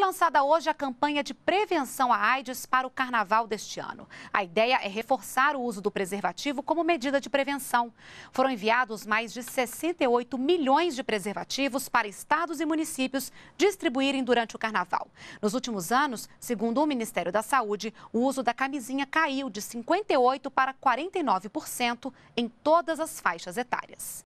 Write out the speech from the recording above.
lançada hoje a campanha de prevenção à AIDS para o carnaval deste ano. A ideia é reforçar o uso do preservativo como medida de prevenção. Foram enviados mais de 68 milhões de preservativos para estados e municípios distribuírem durante o carnaval. Nos últimos anos, segundo o Ministério da Saúde, o uso da camisinha caiu de 58% para 49% em todas as faixas etárias.